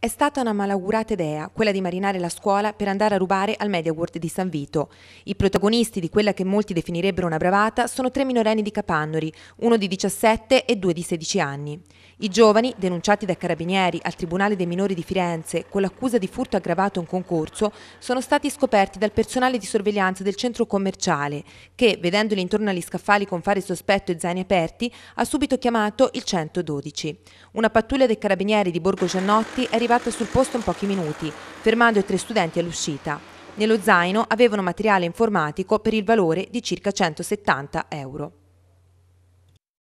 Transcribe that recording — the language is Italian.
È stata una malaugurata idea quella di marinare la scuola per andare a rubare al Media World di San Vito. I protagonisti di quella che molti definirebbero una bravata sono tre minorenni di Capannori, uno di 17 e due di 16 anni. I giovani, denunciati da carabinieri al Tribunale dei minori di Firenze con l'accusa di furto aggravato a un concorso, sono stati scoperti dal personale di sorveglianza del centro commerciale che, vedendoli intorno agli scaffali con fare sospetto e zaini aperti, ha subito chiamato il 112. Una pattuglia dei carabinieri di Borgo Giannotti è arrivata sul posto in pochi minuti, fermando i tre studenti all'uscita. Nello zaino avevano materiale informatico per il valore di circa 170 euro.